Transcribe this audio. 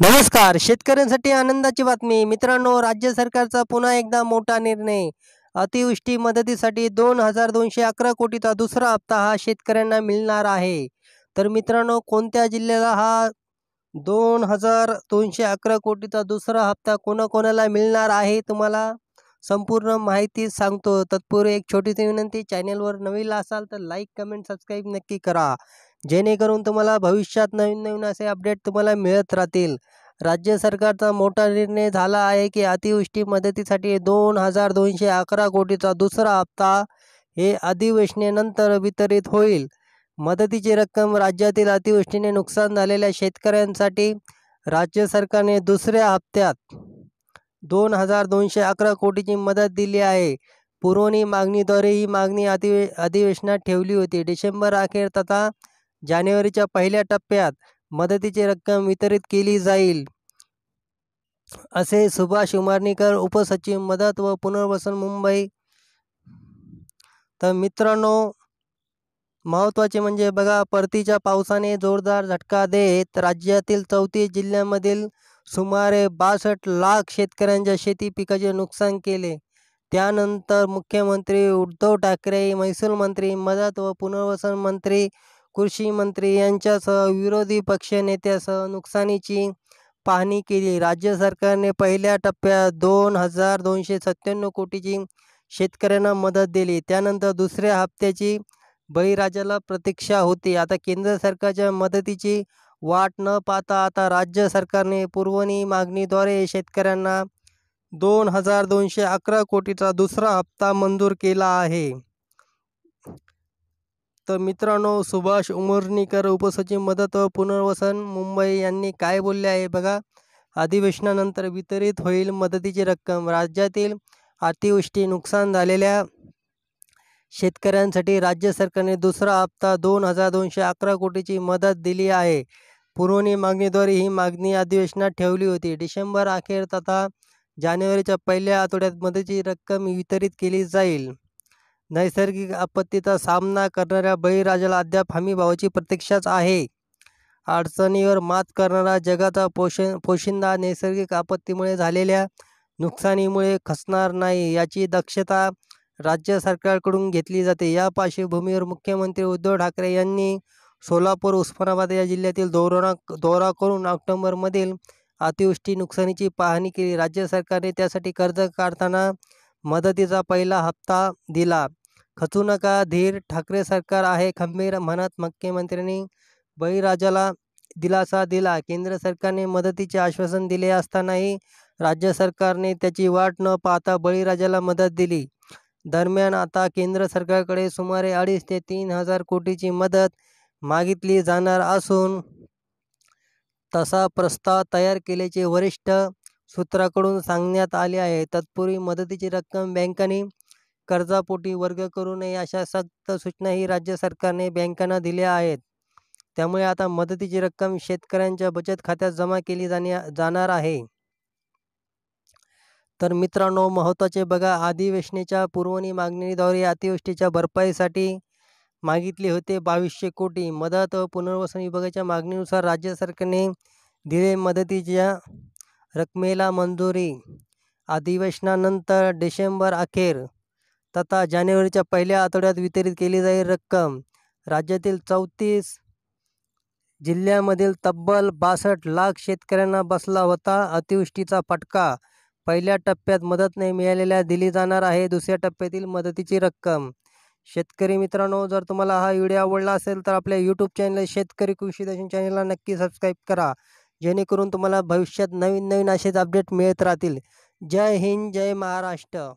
नमस्कार शेतकऱ्यांसाठी आनंदाची बातमी मित्रांनो राज्य सरकारचा पुन्हा एकदा मोठा निर्णय अतिवृष्टी मदतीसाठी दोन हजार दोनशे अकरा कोटीचा दुसरा हप्ता हा शेतकऱ्यांना मिळणार आहे तर मित्रांनो कोणत्या जिल्ह्याला हा दोन हजार दोनशे अकरा कोटीचा दुसरा हप्ता कोणाकोणाला मिळणार आहे तुम्हाला संपूर्ण माहिती सांगतो तत्पूर्वी एक छोटीशी विनंती चॅनेलवर नवीन असाल तर लाईक कमेंट सबस्क्राईब नक्की करा जेणेकरून तुम्हाला भविष्यात नवीन नवीन असे अपडेट तुम्हाला मिळत राहतील राज्य सरकारचा मोठा निर्णय झाला आहे की अतिवृष्टी मदतीसाठी दोन हजार दोनशे अकरा कोटीचा दुसरा हप्ता हे अधिवेशनेनंतर वितरित होईल मदतीची रक्कम राज्यातील अतिवृष्टीने नुकसान झालेल्या शेतकऱ्यांसाठी राज्य सरकारने दुसऱ्या हप्त्यात दोन हजार दोनशे अकरा कोटीची मदत दिली आहे पुरवणी मागणीद्वारे ही मागणी अधिवे अधिवेशनात ठेवली होती डिसेंबर अखेर तथा जानेवारीच्या पहिल्या टप्प्यात मदतीची रक्कम वितरित केली जाईल असे सुभाष उमारणीकर उपसचिव मदत व पुनर्वसन मुंबई तर मित्रांनो महत्त्वाचे म्हणजे बघा परतीच्या पावसाने जोरदार झटका देत राज्यातील चौतीस जिल्ह्यांमधील सुमारे बासठ लाख शेतकऱ्यांच्या शेती पिकाचे नुकसान केले त्यानंतर मुख्यमंत्री उद्धव ठाकरे महसूल मंत्री मदत व पुनर्वसन मंत्री कृषी मंत्री यांच्यासह विरोधी पक्षनेत्यासह नुकसानीची पाहणी केली राज्य सरकारने पहिल्या टप्प्यात दोन हजार दोनशे सत्त्याण्णव कोटीची शेतकऱ्यांना मदत दिली त्यानंतर दुसऱ्या हप्त्याची बळीराजाला प्रतीक्षा होती आता केंद्र सरकारच्या मदतीची वाट न पाहता आता राज्य सरकारने पुरवणी मागणीद्वारे शेतकऱ्यांना दोन हजार दोनशे अकरा कोटीचा दुसरा हप्ता मंजूर केला आहे तर मित्रांनो सुभाष उमरणीकर उपसचिव मदत व पुनर्वसन मुंबई यांनी काय बोलले आहे बघा अधिवेशनानंतर वितरित होईल मदतीची रक्कम राज्यातील अतिवृष्टी नुकसान झालेल्या शेतकऱ्यांसाठी राज्य सरकारने दुसरा हप्ता दोन हजार दोनशे अकरा कोटीची मदत दिली आहे पुरवणी मागणीद्वारे ही मागणी अधिवेशनात ठेवली होती डिसेंबर अखेर तथा जानेवारीच्या पहिल्या आठवड्यात मदतीची रक्कम वितरित केली जाईल नैसर्गिक आपत्तीचा सामना करणाऱ्या बळीराजाला अद्याप हमीभावाची प्रतीक्षाच आहे अडचणीवर मात करणारा जगाचा पोषण पोशिंदा नैसर्गिक आपत्तीमुळे झालेल्या नुकसानीमुळे खसणार नाही याची दक्षता राज्य सरकारकडून घेतली जाते या पार्श्वभूमीवर मुख्यमंत्री उद्धव ठाकरे यांनी सोलापूर उस्मानाबाद या जिल्ह्यातील दौरा दौरा करून ऑक्टोंबरमधील अतिवृष्टी नुकसानीची पाहणी केली राज्य सरकारने त्यासाठी कर्ज काढताना मदतीचा पहिला हप्ता दिला खचू नका धीर ठाकरे सरकार आहे खंबीर म्हणत मुख्यमंत्र्यांनी बळीराजाला दिलासा दिला केंद्र सरकारने मदतीचे आश्वासन दिले असतानाही राज्य सरकारने त्याची वाट न पाहता बळीराजाला मदत दिली दरम्यान आता केंद्र सरकारकडे सुमारे अडीच ते तीन हजार कोटीची मदत मागितली जाणार असून तसा प्रस्ताव तयार केल्याचे वरिष्ठ सूत्राकडून सांगण्यात आले आहे तत्पूर्वी मदतीची रक्कम बँकांनी कर्जापोटी वर्ग करू नये अशा सक्त सूचनाही राज्य सरकारने बँकांना दिल्या आहेत त्यामुळे आता मदतीची रक्कम शेतकऱ्यांच्या बचत खात्यात जमा केली जाण्या जाणार आहे तर मित्रांनो महत्त्वाचे बघा अधिवेशनाच्या पुरवणी मागणीद्वारे अतिवृष्टीच्या भरपाईसाठी मागितले होते बावीसशे कोटी मदत व पुनर्वसन विभागाच्या मागणीनुसार राज्य सरकारने दिले मदतीच्या रकमेला मंजुरी अधिवेशनानंतर डिसेंबर अखेर तथा जानेवारीच्या पहिल्या आठवड्यात वितरित केली जाईल रक्कम राज्यातील चौतीस जिल्ह्यामधील तब्बल बासष्ट लाख शेतकऱ्यांना बसला होता अतिवृष्टीचा फटका पहिल्या टप्प्यात मदत नाही मिळालेल्या दिली जाणार आहे दुसऱ्या टप्प्यातील मदतीची रक्कम शेतकरी मित्रांनो जर तुम्हाला हा व्हिडिओ आवडला असेल तर आपल्या यूट्यूब चॅनल शेतकरी कृषी दर्शन चॅनलला नक्की सबस्क्राईब करा जेणेकरून तुम्हाला भविष्यात नवीन नवीन असेच अपडेट मिळत राहतील जय हिंद जय महाराष्ट्र